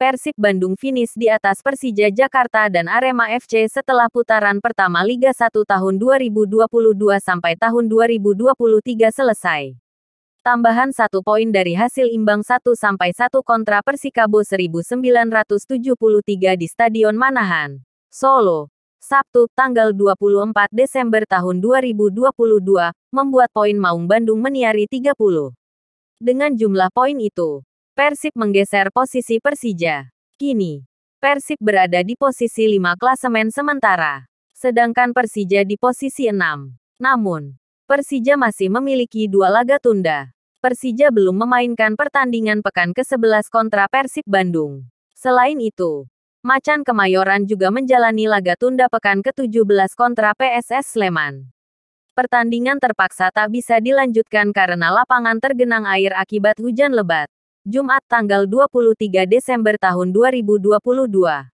Persib Bandung finish di atas Persija Jakarta dan Arema FC setelah putaran pertama Liga 1 tahun 2022 sampai tahun 2023 selesai. Tambahan satu poin dari hasil imbang 1 sampai 1 kontra Persikabo 1973 di Stadion Manahan, Solo. Sabtu, tanggal 24 Desember tahun 2022, membuat poin Maung Bandung meniari 30. Dengan jumlah poin itu, Persib menggeser posisi Persija. Kini, Persib berada di posisi 5 klasemen sementara, sedangkan Persija di posisi 6. Namun, Persija masih memiliki dua laga tunda. Persija belum memainkan pertandingan pekan ke-11 kontra Persib Bandung. Selain itu, Macan Kemayoran juga menjalani laga tunda pekan ke-17 kontra PSS Sleman. Pertandingan terpaksa tak bisa dilanjutkan karena lapangan tergenang air akibat hujan lebat. Jumat tanggal 23 Desember tahun 2022.